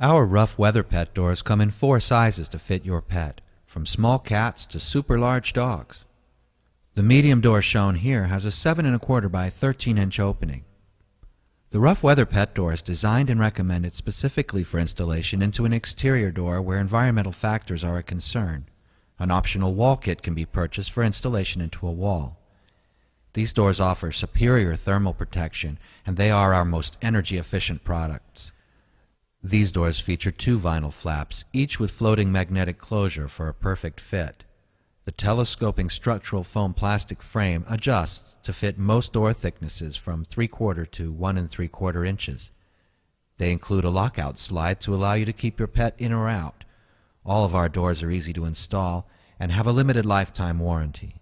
Our rough weather pet doors come in four sizes to fit your pet, from small cats to super large dogs. The medium door shown here has a seven and a quarter by 13 inch opening. The rough weather pet door is designed and recommended specifically for installation into an exterior door where environmental factors are a concern. An optional wall kit can be purchased for installation into a wall. These doors offer superior thermal protection and they are our most energy efficient products. These doors feature two vinyl flaps, each with floating magnetic closure for a perfect fit. The telescoping structural foam plastic frame adjusts to fit most door thicknesses from 3 quarter to 1 and 3 quarter inches. They include a lockout slide to allow you to keep your pet in or out. All of our doors are easy to install and have a limited lifetime warranty.